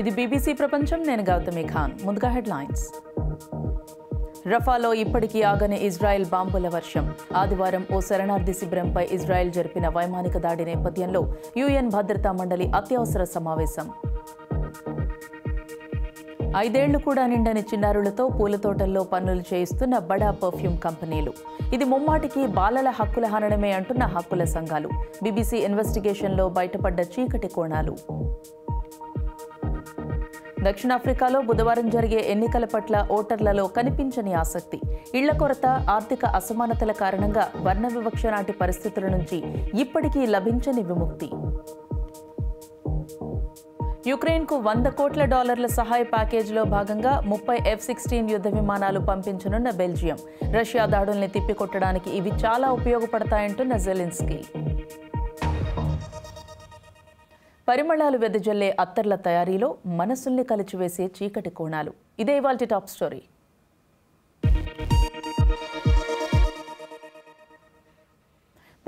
ఇది బీబీసీ ప్రపంచం నేను గౌతమి ఖాన్ ముందుగా హెడ్లైన్స్ రఫాలో ఇప్పటికీ ఆగని ఇజ్రాయెల్ బాంబుల వర్షం ఆదివారం ఓ శరణార్థి శిబిరంపై ఇజ్రాయెల్ జరిపిన వైమానిక దాడి నేపథ్యంలో యుఎన్ భద్రతా మండలి అత్యవసర సమావేశం ఐదేళ్లు కూడా నిండని చిన్నారులతో పూల తోటల్లో పనులు చేయిస్తున్న బడా పర్ఫ్యూమ్ కంపెనీలు ఇది ముమ్మాటికి బాలల హక్కుల హనడమే అంటున్న హక్కుల సంఘాలు బీబీసీ ఇన్వెస్టిగేషన్లో బయటపడ్డ చీకటి కోణాలు దక్షిణాఫ్రికాలో బుధవారం జరిగే ఎన్నికల పట్ల ఓటర్లలో కనిపించని ఆసక్తి ఇళ్ల కొరత ఆర్థిక అసమానతల కారణంగా వర్ణ వివక్ష నాటి పరిస్థితుల నుంచి ఇప్పటికీ లభించని విముక్తి యుక్రెయిన్కు వంద కోట్ల డాలర్ల సహాయ ప్యాకేజీలో భాగంగా ముప్పై ఎఫ్ సిక్స్టీన్ యుద్ధ విమానాలు పంపించనున్న బెల్జియం రష్యా దాడుల్ని తిప్పికొట్టడానికి ఇవి చాలా ఉపయోగపడతాయంటున్న జెలిన్స్కీ పరిమళాలు వెదజల్లే అత్తర్ల తయారీలో మనసుల్ని కలిచివేసే చీకటి కోణాలు ఇదే వాళ్ళ టాప్ స్టోరీ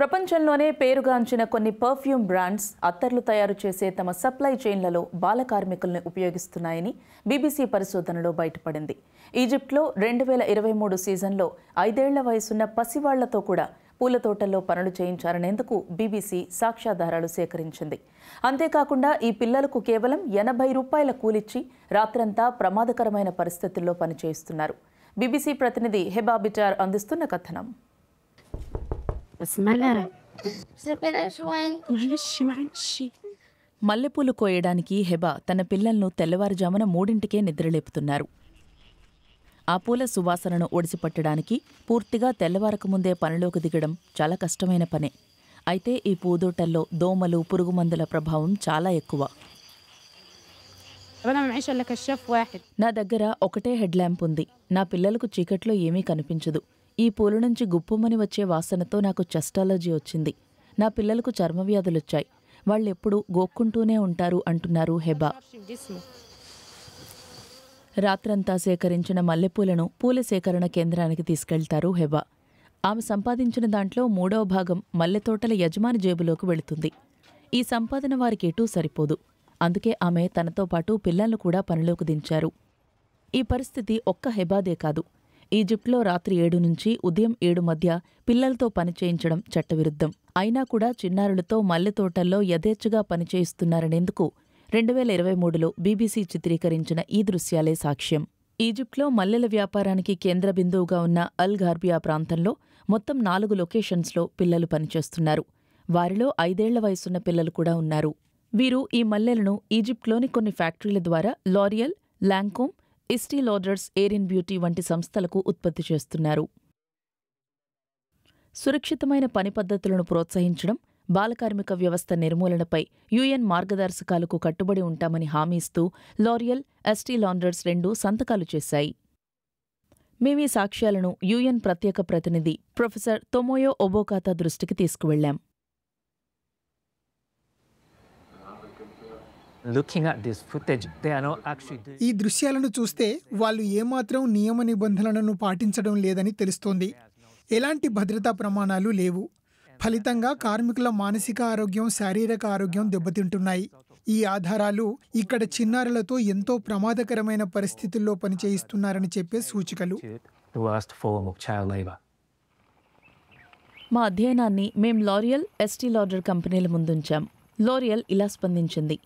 ప్రపంచంలోనే పేరుగాంచిన కొన్ని పర్ఫ్యూమ్ బ్రాండ్స్ అత్తర్లు తయారు చేసే తమ సప్లై చైన్లలో బాల కార్మికులను ఉపయోగిస్తున్నాయని బీబీసీ పరిశోధనలో బయటపడింది ఈజిప్ట్లో రెండు వేల ఇరవై మూడు సీజన్లో ఐదేళ్ల వయసున్న పసివాళ్లతో కూడా పూల తోటల్లో పనులు చేయించారనేందుకు బీబీసీ సాక్ష్యాధారాలు సేకరించింది అంతేకాకుండా ఈ పిల్లలకు కేవలం ఎనభై రూపాయల కూలిచ్చి రాత్రంతా ప్రమాదకరమైన పరిస్థితుల్లో పనిచేయిస్తున్నారు బీబీసీ ప్రతినిధి హెబా అందిస్తున్న కథనం మల్లెపూలు కోయడానికి హెబా తన పిల్లలను తెల్లవారుజామున మూడింటికే నిద్రలేపుతున్నారు ఆ పూల సువాసనను ఒడిసిపట్టడానికి పూర్తిగా తెల్లవారకముందే పనిలోకి దిగడం చాలా కష్టమైన పనే అయితే ఈ పూదోటల్లో దోమలు పురుగుమందుల ప్రభావం చాలా ఎక్కువ నా దగ్గర ఒకటే హెడ్ ల్యాంప్ ఉంది నా పిల్లలకు చీకట్లో ఏమీ కనిపించదు ఈ పూల నుంచి గుప్పుమని వచ్చే వాసనతో నాకు చెస్టాలజీ వచ్చింది నా పిల్లలకు చర్మవ్యాధులొచ్చాయి వాళ్ళెప్పుడు గోక్కుంటూనే ఉంటారు అంటున్నారు హెబా రాత్రంతా సేకరించిన మల్లెపూలను పూల సేకరణ కేంద్రానికి తీసుకెళ్తారు హెబా ఆమె సంపాదించిన దాంట్లో మూడవ భాగం మల్లెతోటల యజమాని జేబులోకి వెళుతుంది ఈ సంపాదన వారికి ఎటూ సరిపోదు అందుకే ఆమె తనతో పాటు పిల్లలను కూడా పనిలోకి దించారు ఈ పరిస్థితి ఒక్క హెబాదే కాదు ఈజిప్ట్లో రాత్రి ఏడు నుంచి ఉదయం ఏడు మధ్య పిల్లలతో పనిచేయించడం చట్టవిరుద్ధం అయినా కూడా చిన్నారులతో మల్లెతోటల్లో యథేచ్ఛగా పనిచేయిస్తున్నారనేందుకు రెండు వేల ఇరవై మూడులో బీబీసీ చిత్రీకరించిన ఈ దృశ్యాలే సాక్ష్యం ఈజిప్ట్లో మల్లెల వ్యాపారానికి కేంద్ర బిందువుగా ఉన్న అల్ గార్బియా ప్రాంతంలో మొత్తం నాలుగు లొకేషన్స్లో పిల్లలు పనిచేస్తున్నారు వారిలో ఐదేళ్ల వయసున్న పిల్లలు కూడా ఉన్నారు వీరు ఈ మల్లెలను ఈజిప్ట్లోని కొన్ని ఫ్యాక్టరీల ద్వారా L'Oreal Lancome Estee Lauders Aerin Beauty వంటి సంస్థలకు ఉత్పత్తి చేస్తున్నారు సురక్షితమైన పని పద్ధతులను ప్రోత్సహించడం బాలకార్మిక వ్యవస్థ నిర్మూలనపై యుఎన్ మార్గదర్శకాలకు కట్టుబడి ఉంటామని హామీ ఇస్తూ లారియల్ ఎస్టీ లాండర్స్ రెండూ సంతకాలు చేశాయి మేమీ సాక్ష్యాలను యుఎన్ ప్రత్యేక ప్రతినిధి ప్రొఫెసర్ తొమోయో ఒబోకాతా దృష్టికి తీసుకువెళ్లాం ఈ దృశ్యాలను చూస్తే వాళ్ళు ఏమాత్రం నియమ నిబంధనలను పాటించడం లేదని తెలుస్తోంది ఎలాంటి భద్రతా ప్రమాణాలు లేవు ఫలితంగా కార్మికుల మానసిక ఆరోగ్యం శారీరక ఆరోగ్యం దెబ్బతింటున్నాయి ఈ ఆధారాలు ఇక్కడ చిన్నారులతో ఎంతో ప్రమాదకరమైన పరిస్థితుల్లో పనిచేయిస్తున్నారని చెప్పే సూచికలు మా అధ్యయనాన్ని మేం లారియల్ ఎస్టీ లాడర్ కంపెనీల ముందుంచాం లోరియల్ ఇలా స్పందించింది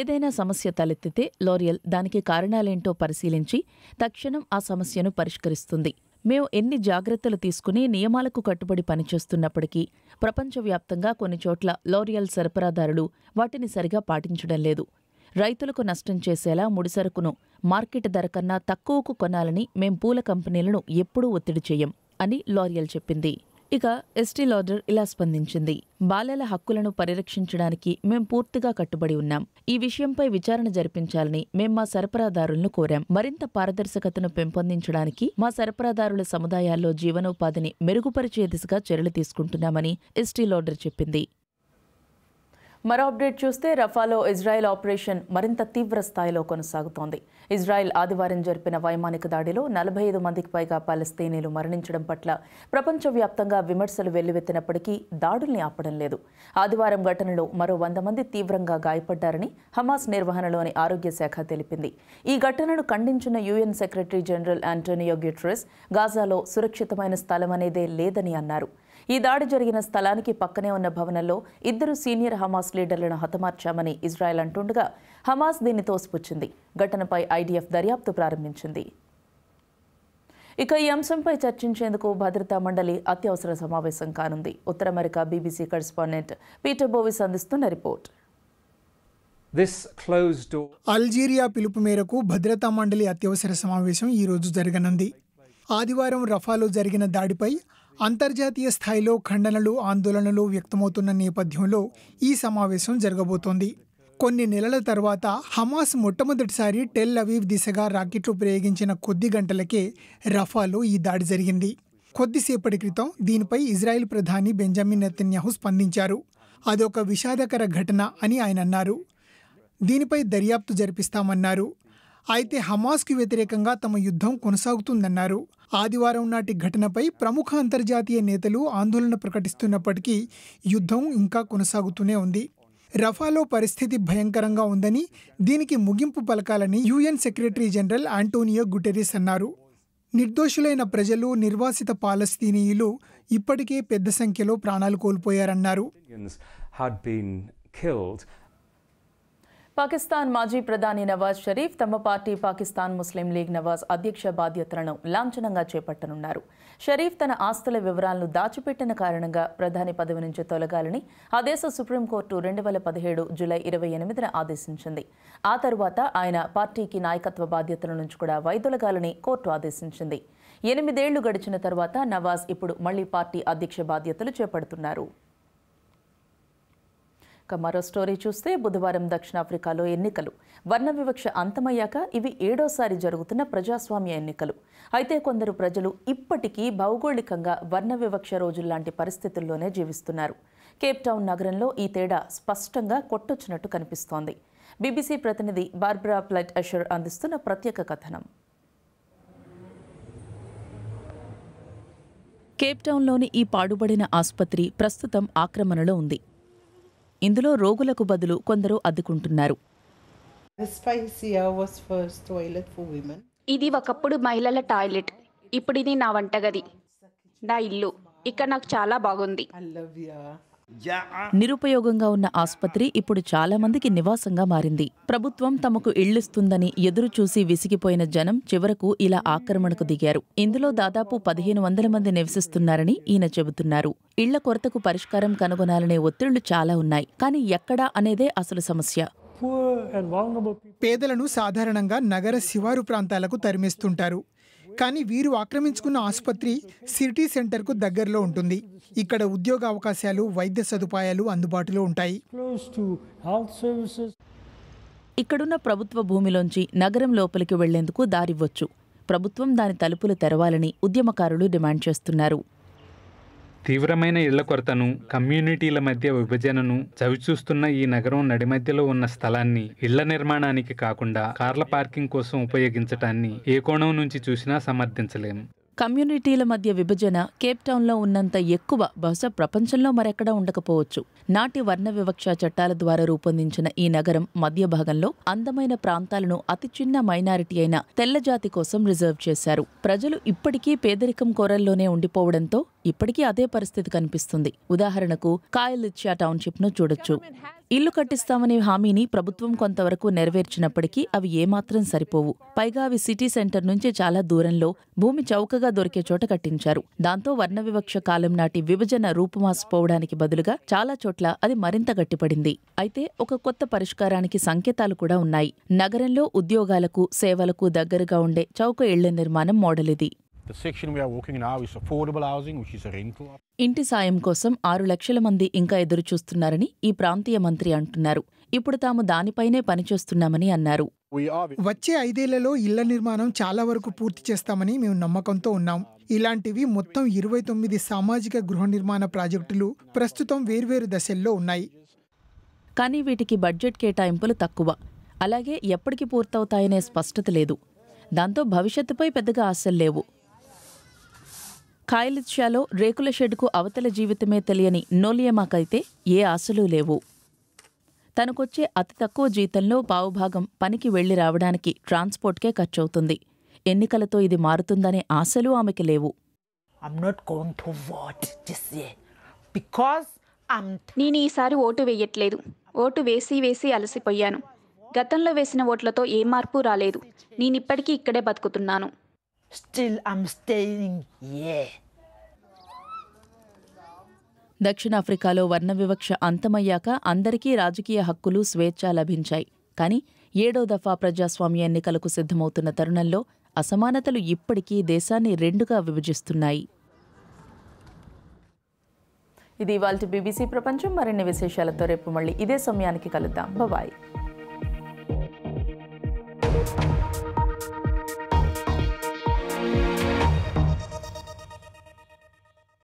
ఏదైనా సమస్య తలెత్తితే లోరియల్ దానికి కారణాలేంటో పరిశీలించి తక్షణం ఆ సమస్యను పరిష్కరిస్తుంది మేము ఎన్ని జాగ్రత్తలు తీసుకుని నియమాలకు కట్టుబడి పనిచేస్తున్నప్పటికీ ప్రపంచవ్యాప్తంగా కొన్ని చోట్ల లోరియల్ సరఫరాదారులు వాటిని సరిగా పాటించడం లేదు రైతులకు నష్టం చేసేలా ముడిసరుకును మార్కెట్ ధర కన్నా తక్కువకు కొనాలని మేం పూల కంపెనీలను ఎప్పుడూ ఒత్తిడి చేయం అని లారియల్ చెప్పింది ఇక ఎస్టీ లాడర్ ఇలా స్పందించింది బాలల హక్కులను పరిరక్షించడానికి మేం పూర్తిగా కట్టుబడి ఉన్నాం ఈ విషయంపై విచారణ జరిపించాలని మేం మా సరఫరాదారులను కోరాం మరింత పారదర్శకతను పెంపొందించడానికి మా సరఫరాదారుల సముదాయాల్లో జీవనోపాధిని మెరుగుపరిచే దిశగా చర్యలు తీసుకుంటున్నామని ఎస్టీ లాడర్ చెప్పింది మరో అప్డేట్ చూస్తే రఫాలో ఇజ్రాయెల్ ఆపరేషన్ మరింత తీవ్ర స్థాయిలో కొనసాగుతోంది ఇజ్రాయెల్ ఆదివారం జరిపిన వైమానిక దాడిలో నలభై ఐదు మందికి పైగా పాలస్తీనీలు మరణించడం పట్ల ప్రపంచవ్యాప్తంగా విమర్శలు వెల్లువెత్తినప్పటికీ దాడుల్ని ఆపడం లేదు ఆదివారం ఘటనలో మరో వంద మంది తీవ్రంగా గాయపడ్డారని హమాస్ నిర్వహణలోని ఆరోగ్య శాఖ తెలిపింది ఈ ఘటనను ఖండించిన UN secretary general Antonio Guterres గాజాలో సురక్షితమైన స్థలం అనేదే లేదని అన్నారు ఈ దాడి జరిగిన స్థలానికి పక్కనే ఉన్న భవనంలో ఇద్దరు సీనియర్ హమాస్ లీడర్లను హతమార్చామని ఇజ్రాయెల్ అంటుండగా హమాస్ దీన్ని తోసిపుచ్చింది ఘటనపై ఐడిఎఫ్ దర్యాప్తు ప్రారంభించింది ఇక ఈ అంశంపై చర్చించేందుకు భద్రతా మండలి అత్యవసర సమావేశం కానుంది ఉత్తర America BBC correspondent Peter Bowes అందిస్తున్న రిపోర్ట్ అల్జీరియా పిలుపు మేరకు భద్రతా మండలి అత్యవసర సమావేశం ఈరోజు జరగనుంది ఆదివారం రఫాలో జరిగిన దాడిపై అంతర్జాతీయ స్థాయిలో ఖండనలు ఆందోళనలు వ్యక్తమవుతున్న నేపథ్యంలో ఈ సమావేశం జరగబోతోంది కొన్ని నెలల తర్వాత హమాస్ మొట్టమొదటిసారి టెల్ అవీవ్ దిశగా రాకెట్లు ప్రయోగించిన కొద్ది గంటలకే రఫాలో ఈ దాడి జరిగింది కొద్దిసేపటి క్రితం దీనిపై ఇజ్రాయెల్ ప్రధాని బెంజమిన్ నెతన్యాహు స్పందించారు అదొక విషాదకర ఘటన అని ఆయన అన్నారు దీనిపై దర్యాప్తు జరిపిస్తామన్నారు అయితే హమాస్కు వ్యతిరేకంగా తమ యుద్ధం కొనసాగుతుందన్నారు ఆదివారం నాటి ఘటనపై ప్రముఖ అంతర్జాతీయ నేతలు ఆందోళన ప్రకటిస్తున్నప్పటికీ యుద్ధం ఇంకా కొనసాగుతూనే ఉంది రఫాలో పరిస్థితి భయంకరంగా ఉందని దీనికి ముగింపు పలకాలని UN secretary general Antonio Guterres అన్నారు నిర్దోషులైన ప్రజలు నిర్వాసిత పాలస్తీనీయులు ఇప్పటికే పెద్ద సంఖ్యలో ప్రాణాలు కోల్పోయారన్నారు పాకిస్తాన్ మాజీ ప్రధాని నవాజ్ షరీఫ్ తమ పార్టీ పాకిస్తాన్ ముస్లిం లీగ్ నవాజ్ అధ్యక్ష బాధ్యతలను లాంఛనంగా చేపట్టనున్నారు షరీఫ్ తన ఆస్తుల వివరాలను దాచిపెట్టిన కారణంగా ప్రధాని పదవి నుంచి తొలగాలని ఆ దేశ సుప్రీంకోర్టు రెండు వేల పదిహేడు జులై ఇరవై ఎనిమిదిన ఆదేశించింది ఆ తరువాత ఆయన పార్టీకి నాయకత్వ బాధ్యతల నుంచి కూడా వైదొలగాలని కోర్టు ఆదేశించింది ఎనిమిదేళ్లు గడిచిన తర్వాత నవాజ్ ఇప్పుడు మళ్లీ పార్టీ అధ్యక్ష బాధ్యతలు చేపడుతున్నారు ఇక మరో స్టోరీ చూస్తే బుధవారం దక్షిణాఫ్రికాలో ఎన్నికలు వర్ణ వివక్ష అంతమయ్యాక ఇవి ఏడోసారి జరుగుతున్న ప్రజాస్వామ్య ఎన్నికలు అయితే కొందరు ప్రజలు ఇప్పటికీ భౌగోళికంగా వర్ణ వివక్ష రోజుల్లాంటి పరిస్థితుల్లోనే జీవిస్తున్నారు కేప్టౌన్ నగరంలో ఈ తేడా స్పష్టంగా కొట్టొచ్చినట్టు కనిపిస్తోంది బీబీసీ ప్రతినిధి బార్బ్రా ప్లట్ అషర్ అందిస్తున్న ప్రత్యేక కథనం కేప్టౌన్లోని ఈ పాడుబడిన ఆసుపత్రి ప్రస్తుతం ఆక్రమణలో ఉంది ఇందులో రోగులకు బదులు కొందరు అద్దుకుంటున్నారు ఇది ఒకప్పుడు మహిళల టాయిలెట్ ఇప్పుడు ఇది నా వంటగది నా ఇల్లు ఇక్కడ నాకు చాలా బాగుంది నిరుపయోగంగా ఉన్న ఆసుపత్రి ఇప్పుడు చాలా మందికి నివాసంగా మారింది ప్రభుత్వం తమకు ఇళ్లిస్తుందని ఎదురు చూసి విసిగిపోయిన జనం చివరకు ఇలా ఆక్రమణకు దిగారు ఇందులో దాదాపు పదిహేను వందల మంది నివసిస్తున్నారని ఈయన చెబుతున్నారు ఇళ్ల కొరతకు పరిష్కారం కనుగొనాలనే ఒత్తిళ్లు చాలా ఉన్నాయి కానీ ఎక్కడా అనేదే అసలు సమస్య పేదలను సాధారణంగా నగర శివారు ప్రాంతాలకు తరిమిస్తుంటారు కానీ వీరు ఆక్రమించుకున్న ఆసుపత్రి సిటీ సెంటర్కు దగ్గరలో ఉంటుంది ఇక్కడ ఉద్యోగ అవకాశాలు వైద్య సదుపాయాలు అందుబాటులో ఉంటాయి ఇక్కడున్న ప్రభుత్వ భూమిలోంచి నగరం లోపలికి వెళ్లేందుకు దారివ్వచ్చు ప్రభుత్వం దాని తలుపులు తెరవాలని ఉద్యమకారులు డిమాండ్ చేస్తున్నారు తీవ్రమైన ఇళ్ల కొరతను కమ్యూనిటీల మధ్య విభజనను చవిచూస్తున్న ఈ నగరం నడిమధ్యలో ఉన్న స్థలాన్ని ఇళ్ల నిర్మాణానికి కాకుండా కార్ల పార్కింగ్ కోసం ఉపయోగించటాన్ని ఏ కోణం నుంచి చూసినా సమర్థించలేం కమ్యూనిటీల మధ్య విభజన కేప్ టౌన్లో ఉన్నంత ఎక్కువ బహుశా ప్రపంచంలో మరెక్కడా ఉండకపోవచ్చు నాటి వర్ణ వివక్ష చట్టాల ద్వారా రూపొందించిన ఈ నగరం మధ్య భాగంలో అందమైన ప్రాంతాలను అతి చిన్న మైనారిటీ అయిన తెల్లజాతి కోసం రిజర్వ్ చేశారు ప్రజలు ఇప్పటికీ పేదరికం కోరల్లోనే ఉండిపోవడంతో ఇప్పటికీ అదే పరిస్థితి కనిపిస్తుంది ఉదాహరణకు కాయలిచ్చా టౌన్షిప్ను చూడొచ్చు ఇల్లు కట్టిస్తామనే హామీని ప్రభుత్వం కొంతవరకు నెరవేర్చినప్పటికీ అవి ఏమాత్రం సరిపోవు పైగా అవి సిటీ సెంటర్ నుంచి చాలా దూరంలో భూమి చౌకగా దొరికే చోట కట్టించారు దాంతో వర్ణ వివక్ష కాలం నాటి విభజన రూపుమాసిపోవడానికి బదులుగా చాలా చోట్ల అది మరింత గట్టిపడింది అయితే ఒక కొత్త పరిష్కారానికి సంకేతాలు కూడా ఉన్నాయి నగరంలో ఉద్యోగాలకు సేవలకు దగ్గరగా ఉండే చౌక ఇళ్ల నిర్మాణం మోడలిది ఇది ఇంటి సాయం కోసం ఆరు లక్షల మంది ఇంకా ఎదురు చూస్తున్నారని ఈ ప్రాంతీయ మంత్రి అంటున్నారు ఇప్పుడు తాము దానిపైనే పనిచేస్తున్నామని అన్నారు వచ్చే ఐదేళ్లలో ఇళ్ల నిర్మాణం చాలా వరకు పూర్తి చేస్తామని మేము నమ్మకంతో ఉన్నాం ఇలాంటివి మొత్తం ఇరవై తొమ్మిది సామాజిక గృహ నిర్మాణ ప్రాజెక్టులు ప్రస్తుతం వేర్వేరు దశల్లో ఉన్నాయి కానీ వీటికి బడ్జెట్ కేటాయింపులు తక్కువ అలాగే ఎప్పటికి పూర్తవుతాయనే స్పష్టత లేదు దాంతో భవిష్యత్తుపై పెద్దగా ఆశలు లేవు కాయలిత్షాలో రేకుల షెడ్కు అవతల జీవితమే తెలియని నోలియమాకైతే ఏ ఆశలు లేవు తనకొచ్చే అతి తక్కువ జీతంలో పావుభాగం పనికి వెళ్లి రావడానికి ట్రాన్స్పోర్ట్కే ఖర్చవుతుంది ఎన్నికలతో ఇది మారుతుందనే ఆశలు ఆమెకి లేవు నేను ఈసారి ఓటు వేయట్లేదు ఓటు వేసి వేసి అలసిపోయాను గతంలో వేసిన ఓట్లతో ఏ మార్పు రాలేదు నేనిప్పటికీ ఇక్కడే బతుకుతున్నాను స్టిల్ I'm staying దక్షిణాఫ్రికాలో వర్ణ వివక్ష అంతమయ్యాక అందరికీ రాజకీయ హక్కులు స్వేచ్ఛ లభించాయి కానీ ఏడో దఫా ప్రజాస్వామ్య ఎన్నికలకు సిద్ధమవుతున్న తరుణంలో అసమానతలు ఇప్పటికీ దేశాన్ని రెండుగా విభజిస్తున్నాయి ఇది ఇవాళ బీబీసీ ప్రపంచం మరిన్ని విశేషాలతో రేపు మళ్ళీ ఇదే సమయానికి కలుద్దాం బాయ్